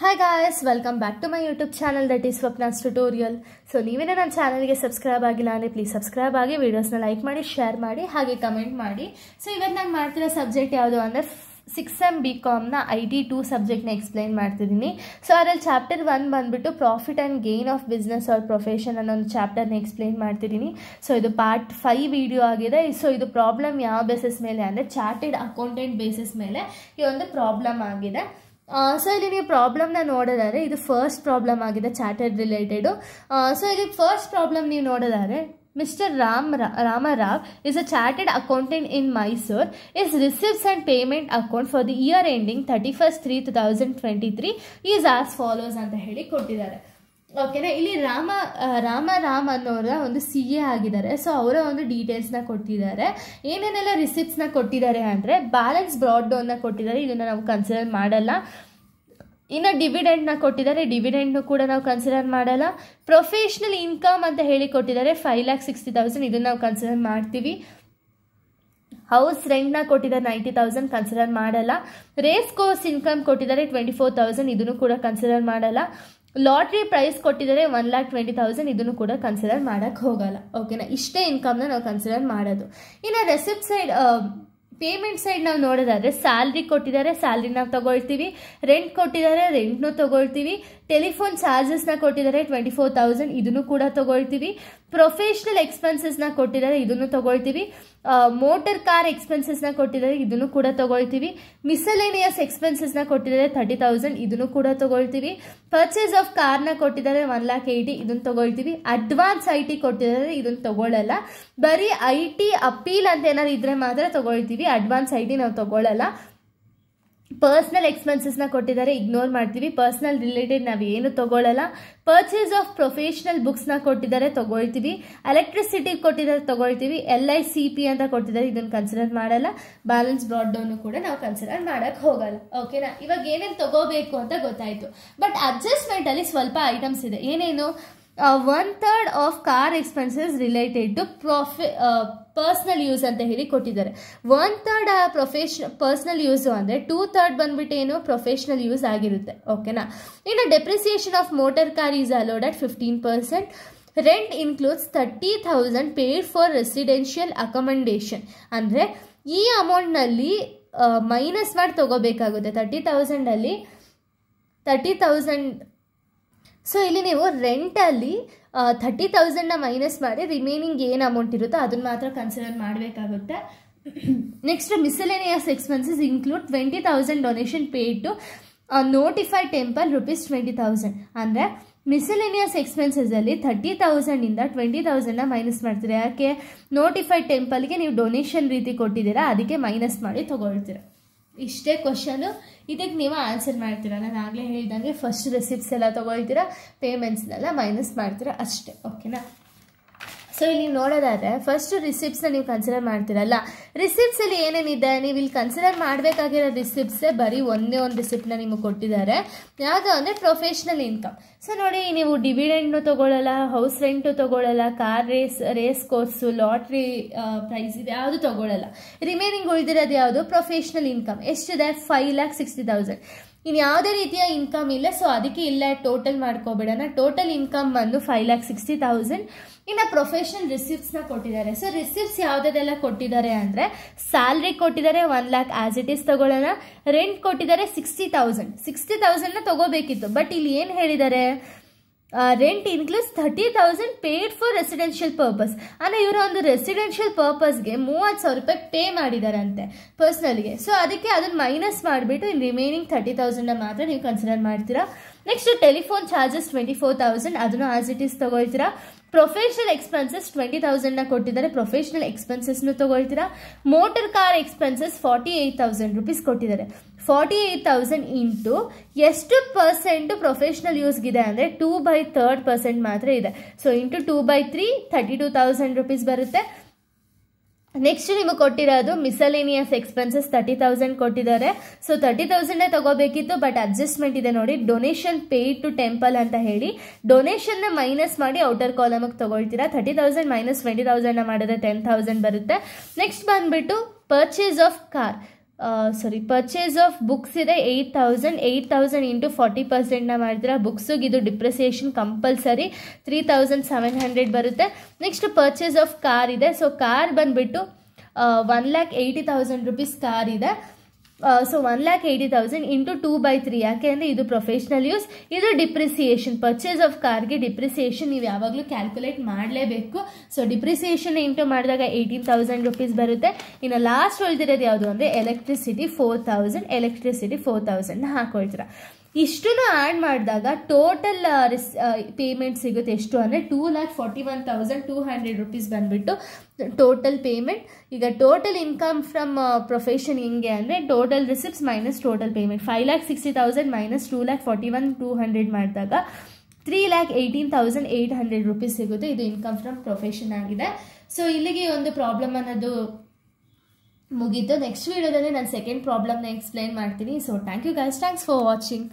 hi guys welcome back to my YouTube channel that is Swapna's tutorial so ನೀವೇನೇ ನನ್ನ ಚಾನಲ್ಗೆ subscribe ಆಗಿಲ್ಲ ಅಂದರೆ ಪ್ಲೀಸ್ ಸಬ್ಸ್ಕ್ರೈಬ್ ಆಗಿ ವೀಡಿಯೋಸ್ನ ಲೈಕ್ ಮಾಡಿ ಶೇರ್ ಮಾಡಿ ಹಾಗೆ ಕಮೆಂಟ್ ಮಾಡಿ ಸೊ ಇವತ್ತು ನಾನು ಮಾಡ್ತಿರೋ ಸಬ್ಜೆಕ್ಟ್ ಯಾವುದು ಅಂದರೆ ಸಿಕ್ಸ್ ಎಮ್ ಬಿ ಕಾಮ್ನ ಐ ಟಿ ಟು ಸಬ್ಜೆಕ್ಟ್ನ ಎಕ್ಸ್ಪ್ಲೈನ್ ಮಾಡ್ತಿದ್ದೀನಿ ಸೊ ಅದರಲ್ಲಿ ಚಾಪ್ಟರ್ ಒನ್ ಬಂದುಬಿಟ್ಟು profit and gain of business or profession ಅನ್ನೋ ಒಂದು ಚಾಪ್ಟರ್ನ ಎಕ್ಸ್ಪ್ಲೈನ್ ಮಾಡ್ತಿದ್ದೀನಿ ಸೊ ಇದು ಪಾರ್ಟ್ ಫೈವ್ ವಿಡಿಯೋ ಆಗಿದೆ ಸೊ ಇದು ಪ್ರಾಬ್ಲಮ್ ಯಾವ ಬೇಸಿಸ್ ಮೇಲೆ ಅಂದರೆ ಚಾರ್ಟೆಡ್ ಅಕೌಂಟೆಂಟ್ ಬೇಸಿಸ್ ಮೇಲೆ ಈ ಒಂದು ಪ್ರಾಬ್ಲಮ್ ಆಗಿದೆ ಸೊ ಇಲ್ಲಿ ನೀವು ಪ್ರಾಬ್ಲಮ್ನ ನೋಡೋದಾದ್ರೆ ಇದು ಫಸ್ಟ್ ಪ್ರಾಬ್ಲಮ್ ಆಗಿದೆ ಚಾರ್ಟೆಡ್ ರಿಲೇಟೆಡು ಸೊ ಇಲ್ಲಿ ಫಸ್ಟ್ ಪ್ರಾಬ್ಲಮ್ ನೀವು ನೋಡೋದಾದ್ರೆ mister Rama Ramarao is a chartered accountant in Mysore is receives and payment account for the year ending thirty first three two thousand twenty three is as follows ಅಂತ ಹೇಳಿ ಕೊಟ್ಟಿದ್ದಾರೆ ಓಕೆನಾ ಇಲ್ಲಿ ರಾಮ ರಾಮ ರಾಮ್ ಅನ್ನೋರ ಒಂದು ಸಿ ಎ ಆಗಿದ್ದಾರೆ ಸೊ ಅವರ ಒಂದು ಡೀಟೇಲ್ಸ್ನ ಕೊಟ್ಟಿದ್ದಾರೆ ಏನೇನೆಲ್ಲ ರಿಸಿಪ್ಟ್ಸ್ನ ಕೊಟ್ಟಿದ್ದಾರೆ ಅಂದರೆ ಬ್ಯಾಲೆನ್ಸ್ ಬ್ರಾಡ್ ನ ಕೊಟ್ಟಿದ್ದಾರೆ ಇದನ್ನು ನಾವು ಕನ್ಸಿಡರ್ ಮಾಡಲ್ಲ ಇನ್ನು ಡಿವಿಡೆಂಡ್ನ ಕೊಟ್ಟಿದ್ದಾರೆ ಡಿವಿಡೆಂಡ್ನು ಕೂಡ ನಾವು ಕನ್ಸಿಡರ್ ಮಾಡಲ್ಲ ಪ್ರೊಫೆಷ್ನಲ್ ಇನ್ಕಮ್ ಅಂತ ಹೇಳಿ ಕೊಟ್ಟಿದ್ದಾರೆ ಫೈವ್ ಲ್ಯಾಕ್ ಸಿಕ್ಸ್ಟಿ ತೌಸಂಡ್ ಇದನ್ನು ನಾವು ಕನ್ಸಿಡರ್ ಮಾಡ್ತೀವಿ ಹೌಸ್ ರೆಂಟ್ನ ಕೊಟ್ಟಿದ್ದಾರೆ ನೈಂಟಿ ತೌಸಂಡ್ ಕನ್ಸಿಡರ್ ಮಾಡಲ್ಲ ರೇಸ್ ಕೋರ್ಸ್ ಇನ್ಕಮ್ ಕೊಟ್ಟಿದ್ದಾರೆ ಟ್ವೆಂಟಿ ಫೋರ್ ತೌಸಂಡ್ ಇದನ್ನು ಕೂಡ ಕನ್ಸಿಡರ್ ಮಾಡಲ್ಲ ಲಾಟ್ರಿ ಪ್ರೈಸ್ ಕೊಟ್ಟಿದ್ದಾರೆ ಒನ್ ಲ್ಯಾಕ್ ಟ್ವೆಂಟಿ ತೌಸಂಡ್ ಇದನ್ನು ಕೂಡ ಕನ್ಸಿಡರ್ ಮಾಡೋಕ್ಕೆ ಹೋಗಲ್ಲ ಓಕೆನಾ ಇಷ್ಟೇ ಇನ್ಕಮ್ನ ನಾವು ಕನ್ಸಿಡರ್ ಮಾಡೋದು ಇನ್ನು ರೆಸಿಪ್ಟ್ ಸೈಡ್ ಪೇಮೆಂಟ್ ಸೈಡ್ ನಾವು ನೋಡೋದಾದರೆ ಸ್ಯಾಲ್ರಿ ಕೊಟ್ಟಿದ್ದಾರೆ ಸ್ಯಾಲ್ರಿ ನಾವು ತೊಗೊಳ್ತೀವಿ ರೆಂಟ್ ಕೊಟ್ಟಿದ್ದಾರೆ ರೆಂಟ್ನೂ ತೊಗೊಳ್ತೀವಿ ಟೆಲಿಫೋನ್ ಚಾರ್ಜಸ್ನ ಕೊಟ್ಟಿದ್ದಾರೆ ಟ್ವೆಂಟಿ ಫೋರ್ ತೌಸಂಡ್ ಇದನ್ನು ಕೂಡ ತೊಗೊಳ್ತೀವಿ ಪ್ರೊಫೆಷ್ನಲ್ ಎಕ್ಸ್ಪೆನ್ಸಸ್ನ ಕೊಟ್ಟಿದ್ದಾರೆ ಇದನ್ನು ತಗೊಳ್ತೀವಿ ಮೋಟರ್ ಕಾರ್ ಎಕ್ಸ್ಪೆನ್ಸಸ್ನ ಕೊಟ್ಟಿದ್ದಾರೆ ಇದನ್ನು ಕೂಡ ತಗೊಳ್ತೀವಿ ಮಿಸಲೇನಿಯಸ್ ಎಕ್ಸ್ಪೆನ್ಸಸ್ನ ಕೊಟ್ಟಿದ್ದಾರೆ ತರ್ಟಿ ತೌಸಂಡ್ ಇದನ್ನು ಕೂಡ ತಗೊಳ್ತೀವಿ ಪರ್ಚೇಸ್ ಆಫ್ ಕಾರ್ನ ಕೊಟ್ಟಿದ್ದಾರೆ ಒನ್ ಲ್ಯಾಕ್ ಏಯ್ಟಿ ಇದನ್ನು ತಗೊಳ್ತೀವಿ ಅಡ್ವಾನ್ಸ್ ಐ ಟಿ ಕೊಟ್ಟಿದ್ದಾರೆ ಇದನ್ನು ತಗೊಳ್ಳಲ್ಲ ಬರೀ ಐ ಟಿ ಅಪೀಲ್ ಅಂತ ಏನಾದ್ರು ಇದ್ರೆ ಮಾತ್ರ ತಗೊಳ್ತೀವಿ ಅಡ್ವಾನ್ಸ್ ಐ ಟಿ ನಾವು ತಗೊಳ್ಳಲ್ಲ ಪರ್ಸ್ನಲ್ ಎಕ್ಸ್ಪೆನ್ಸಸ್ನ ಕೊಟ್ಟಿದ್ದಾರೆ ಇಗ್ನೋರ್ ಮಾಡ್ತೀವಿ ಪರ್ಸ್ನಲ್ ರಿಲೇಟೆಡ್ ನಾವು ಏನು ತಗೊಳ್ಳಲ್ಲ ಪರ್ಚೇಸ್ ಆಫ್ ಪ್ರೊಫೆಷನಲ್ ಬುಕ್ಸ್ನ ಕೊಟ್ಟಿದ್ದಾರೆ ತಗೊಳ್ತೀವಿ ಎಲೆಕ್ಟ್ರಿಸಿಟಿ ಕೊಟ್ಟಿದ್ದಾರೆ ತಗೊಳ್ತೀವಿ ಎಲ್ ಐ ಸಿ ಪಿ ಅಂತ ಕೊಟ್ಟಿದ್ದಾರೆ ಇದನ್ನು ಕನ್ಸಿಡರ್ ಮಾಡಲ್ಲ ಬ್ಯಾಲೆನ್ಸ್ ಬ್ರಾಡ್ ಡೌನ್ ಕೂಡ ನಾವು ಕನ್ಸಿಡರ್ ಮಾಡೋಕ್ಕೆ ಹೋಗಲ್ಲ ಓಕೆನಾ ಇವಾಗ ಏನೇನು ತಗೋಬೇಕು ಅಂತ ಗೊತ್ತಾಯಿತು ಬಟ್ ಅಡ್ಜಸ್ಟ್ಮೆಂಟಲ್ಲಿ ಸ್ವಲ್ಪ ಐಟಮ್ಸ್ ಇದೆ ಏನೇನು one third of car expenses related to ಪ್ರಾಫಿ ಪರ್ಸ್ನಲ್ ಯೂಸ್ ಅಂತ ಹೇಳಿ ಕೊಟ್ಟಿದ್ದಾರೆ ಒನ್ ಥರ್ಡ್ ಪ್ರೊಫೆಷ್ ಪರ್ಸ್ನಲ್ ಯೂಸು ಅಂದರೆ ಟೂ ಥರ್ಡ್ ಬಂದ್ಬಿಟ್ಟು ಏನು ಪ್ರೊಫೆಷ್ನಲ್ ಯೂಸ್ ಆಗಿರುತ್ತೆ ಓಕೆನಾ ಇನ್ನು depreciation of motor car is allowed at fifteen percent rent includes thirty thousand paid for residential accommodation ಅಂದರೆ ಈ ಅಮೌಂಟ್ನಲ್ಲಿ ಮೈನಸ್ uh, ಮಾಡಿ ತೊಗೋಬೇಕಾಗುತ್ತೆ ತರ್ಟಿ ತೌಸಂಡಲ್ಲಿ ತರ್ಟಿ ತೌಸಂಡ್ ಸೊ ಇಲ್ಲಿ ನೀವು ರೆಂಟಲ್ಲಿ ಥರ್ಟಿ ತೌಸಂಡ್ನ ಮೈನಸ್ ಮಾಡಿ ರಿಮೈನಿಂಗ್ ಏನು ಅಮೌಂಟ್ ಇರುತ್ತೋ ಅದನ್ನು ಮಾತ್ರ ಕನ್ಸಿಡರ್ ಮಾಡಬೇಕಾಗುತ್ತೆ next miscellaneous expenses include twenty thousand donation paid to notify temple rupees twenty thousand ಅಂದರೆ ಮಿಸಲೇನಿಯಸ್ ಎಕ್ಸ್ಪೆನ್ಸಸಲ್ಲಿ ಥರ್ಟಿ ತೌಸಂಡಿಂದ ಟ್ವೆಂಟಿ ತೌಸಂಡ್ನ ಮೈನಸ್ ಮಾಡ್ತೀರಾ ಯಾಕೆ ನೋಟಿಫೈಡ್ ಟೆಂಪಲ್ಗೆ ನೀವು ಡೊನೇಷನ್ ರೀತಿ ಕೊಟ್ಟಿದ್ದೀರಾ ಅದಕ್ಕೆ ಮೈನಸ್ ಮಾಡಿ ತೊಗೊಳ್ತೀರಾ ಇಷ್ಟೇ ಕ್ವಶನು ಇದಕ್ಕೆ ನೀವು ಆನ್ಸರ್ ಮಾಡ್ತೀರಾ ನಾನು ಆಗಲೇ ಹೇಳಿದಂಗೆ ಫಸ್ಟ್ ರೆಸಿಪ್ಟ್ಸ್ ಎಲ್ಲ ತೊಗೊಳ್ತೀರಾ ಪೇಮೆಂಟ್ಸ್ನೆಲ್ಲ ಮೈನಸ್ ಮಾಡ್ತೀರಾ ಅಷ್ಟೇ ಓಕೆನಾ ಸೊ ಇಲ್ಲಿ ನೋಡೋದಾದ್ರೆ ಫಸ್ಟ್ ರಿಸಿಪ್ಟ್ಸ್ ನೀವು ಕನ್ಸಿಡರ್ ಮಾಡ್ತೀರಲ್ಲ ಅಲ್ಲಿ ಏನೇನಿದೆ ನೀವು ಇಲ್ಲಿ ಕನ್ಸಿಡರ್ ಮಾಡಬೇಕಾಗಿರೋ ರಿಸಿಪ್ಟ್ಸ್ ಬರೀ ಒಂದೇ ಒಂದು ರಿಸಿಪ್ಟ್ನ ನಿಮಗೆ ಕೊಟ್ಟಿದ್ದಾರೆ ಯಾವುದು ಅಂದರೆ ಪ್ರೊಫೆಷ್ನಲ್ ಇನ್ಕಮ್ ಸೊ ನೋಡಿ ನೀವು ಡಿವಿಡೆಂಡ್ನು ತಗೊಳ್ಳಲ್ಲ ಹೌಸ್ ರೆಂಟು ತಗೊಳ್ಳಲ್ಲ car race race course lottery prize ಇದೆ ಯಾವುದು ತಗೊಳ್ಳಲ್ಲ ರಿಮೈನಿಂಗ್ ಉಳಿದಿರೋದು ಯಾವುದು ಪ್ರೊಫೆಷನಲ್ ಇನ್ಕಮ್ ಎಷ್ಟಿದೆ ಫೈವ್ ಲ್ಯಾಕ್ ಸಿಕ್ಸ್ಟಿ ತೌಸಂಡ್ ಇನ್ನು ಯಾವುದೇ ರೀತಿಯ ಇನ್ಕಮ್ ಇಲ್ಲ ಸೊ ಅದಕ್ಕೆ ಇಲ್ಲ ಟೋಟಲ್ ಮಾಡ್ಕೊಬಿಡೋಣ ಟೋಟಲ್ ಇನ್ಕಮ್ ಬಂದು ಫೈವ್ ಲ್ಯಾಕ್ ಸಿಕ್ಸ್ಟಿ ತೌಸಂಡ್ ಇನ್ನು ಪ್ರೊಫೆಷನಲ್ ರಿಸಿಪ್ಟ್ಸ್ನ ಕೊಟ್ಟಿದ್ದಾರೆ ಸೊ ರಿಸಿಪ್ಟ್ಸ್ ಯಾವುದೆಲ್ಲ ಕೊಟ್ಟಿದ್ದಾರೆ ಅಂದರೆ ಸ್ಯಾಲ್ರಿ ಕೊಟ್ಟಿದ್ದಾರೆ one lakh as it is ತೊಗೊಳ್ಳೋಣ ರೆಂಟ್ ಕೊಟ್ಟಿದ್ದಾರೆ ಸಿಕ್ಸ್ಟಿ ತೌಸಂಡ್ ಸಿಕ್ಸ್ಟಿ ತೌಸಂಡ್ನ ತೊಗೋಬೇಕಿತ್ತು ಬಟ್ ಇಲ್ಲಿ ಏನು ಹೇಳಿದ್ದಾರೆ rent includes thirty thousand paid for residential purpose ಅಂದರೆ ಇವರ ಒಂದು ರೆಸಿಡೆನ್ಷಿಯಲ್ ಪರ್ಪಸ್ಗೆ ಮೂವತ್ತು ಸಾವಿರ ರೂಪಾಯಿ ಪೇ ಮಾಡಿದಾರಂತೆ ಪರ್ಸ್ನಲ್ಗೆ ಸೊ ಅದಕ್ಕೆ ಅದನ್ನು ಮೈನಸ್ ಮಾಡಿಬಿಟ್ಟು ಇನ್ನು ರಿಮೈನಿಂಗ್ ತರ್ಟಿ ತೌಸಂಡ್ನ ಮಾತ್ರ ನೀವು ಕನ್ಸಿಡರ್ ಮಾಡ್ತೀರಾ next telephone charges twenty four thousand ಅದನ್ನು ಆಸ್ ಇಟ್ ಈಸ್ ತೊಗೊಳ್ತೀರಾ ಪ್ರೊಫೆಷನಲ್ ಎಕ್ಸ್ಪೆನ್ಸಸ್ ಟ್ವೆಂಟಿ ತೌಸಂಡ್ನ ಕೊಟ್ಟಿದ್ದಾರೆ ಪ್ರೊಫೆಷನಲ್ ಎಕ್ಸ್ಪೆನ್ಸಸ್ನು ತೊಗೊಳ್ತೀರಾ motor car expenses forty eight thousand rupees ಕೊಟ್ಟಿದ್ದಾರೆ ಫಾರ್ಟಿ ಏಯ್ಟ್ ತೌಸಂಡ್ ಇಂಟು ಎಷ್ಟು ಪರ್ಸೆಂಟ್ ಪ್ರೊಫೆಷ್ನಲ್ ಯೂಸ್ಗಿದೆ ಅಂದರೆ ಟೂ ಬೈ ತರ್ಡ್ ಪರ್ಸೆಂಟ್ ಮಾತ್ರ ಇದೆ so into two by three thirty two thousand rupees ಬರುತ್ತೆ ನೆಕ್ಸ್ಟ್ ನಿಮಗೆ ಕೊಟ್ಟಿರೋದು ಮಿಸಲೇನಿಯಸ್ ಎಕ್ಸ್ಪೆನ್ಸಸ್ ತರ್ಟಿ ತೌಸಂಡ್ ಕೊಟ್ಟಿದ್ದಾರೆ ಸೊ ತರ್ಟಿ ತೌಸಂಡೇ ತಗೋಬೇಕಿತ್ತು ಬಟ್ ಅಡ್ಜಸ್ಟ್ಮೆಂಟ್ ಇದೆ ನೋಡಿ ಡೊನೇಷನ್ ಪೇಯ್ಡ್ ಟು ಟೆಂಪಲ್ ಅಂತ ಹೇಳಿ ಡೊನೇಷನ್ನ ಮೈನಸ್ ಮಾಡಿ ಔಟರ್ ಕಾಲಮಿಗೆ ತೊಗೊಳ್ತೀರಾ ತರ್ಟಿ ತೌಸಂಡ್ ಮೈನಸ್ ಟ್ವೆಂಟಿ ತೌಸಂಡ್ನ ಮಾಡಿದ್ರೆ ಟೆನ್ ತೌಸಂಡ್ ಬರುತ್ತೆ ನೆಕ್ಸ್ಟ್ ಬಂದುಬಿಟ್ಟು purchase of car sorry purchase of books ಇದೆ eight thousand eight thousand into forty ಪರ್ಸೆಂಟ್ನ ಮಾಡ್ತೀರಾ ಬುಕ್ಸಿಗೆ ಇದು depreciation compulsory three thousand seven hundred ಬರುತ್ತೆ ನೆಕ್ಸ್ಟ್ ಪರ್ಚೇಸ್ ಆಫ್ ಕಾರ್ ಇದೆ ಸೊ ಕಾರ್ ಬಂದುಬಿಟ್ಟು one lakh eighty thousand rupees car ಇದೆ so one lakh eighty thousand into two by three ಯಾಕೆ ಅಂದರೆ ಇದು ಪ್ರೊಫೆಷ್ನಲ್ ಯೂಸ್ ಇದು ಡಿಪ್ರಿಸಿಯೇಷನ್ ಪರ್ಚೇಸ್ ಆಫ್ ಕಾರ್ಗೆ ಡಿಪ್ರಿಸಿಯೇಷನ್ ನೀವು ಯಾವಾಗಲೂ ಕ್ಯಾಲ್ಕುಲೇಟ್ ಮಾಡಲೇಬೇಕು ಸೊ ಡಿಪ್ರಿಸಿಯೇಷನ್ ಇಂಟು ಮಾಡಿದಾಗ ಏಯ್ಟೀನ್ ತೌಸಂಡ್ ರುಪೀಸ್ ಬರುತ್ತೆ ಇನ್ನು ಲಾಸ್ಟ್ ಉಳಿದಿರೋದು ಯಾವುದು ಅಂದರೆ electricity four thousand electricity four ತೌಸಂಡ್ನ ಹಾಕೊಳ್ತೀರ ಇಷ್ಟನ್ನು ಆ್ಯಡ್ ಮಾಡಿದಾಗ ಟೋಟಲ್ ರಿಸ್ ಪೇಮೆಂಟ್ ಸಿಗುತ್ತೆ ಎಷ್ಟು ಅಂದರೆ two lakh forty one thousand two hundred rupees ಬಂದುಬಿಟ್ಟು ಟೋಟಲ್ ಪೇಮೆಂಟ್ ಈಗ ಟೋಟಲ್ ಇನ್ಕಮ್ ಫ್ರಮ್ ಪ್ರೊಫೆಷನ್ ಹೆಂಗೆ ಅಂದರೆ total receipts minus total payment five lakh sixty thousand minus two lakh forty one two hundred ಮಾಡಿದಾಗ three lakh eighteen thousand eight hundred rupees ಸಿಗುತ್ತೆ ಇದು income from profession ಆಗಿದೆ so ಇಲ್ಲಿಗೆ ಒಂದು ಪ್ರಾಬ್ಲಮ್ ಅನ್ನೋದು ಮುಗೀತು ನೆಕ್ಸ್ಟ್ ವೀಡಿಯೋದಲ್ಲಿ ನಾನು ಸೆಕೆಂಡ್ ಪ್ರಾಬ್ಲಮ್ನ ಎಕ್ಸ್ಪ್ಲೈನ್ ಮಾಡ್ತೀನಿ so thank you guys thanks for watching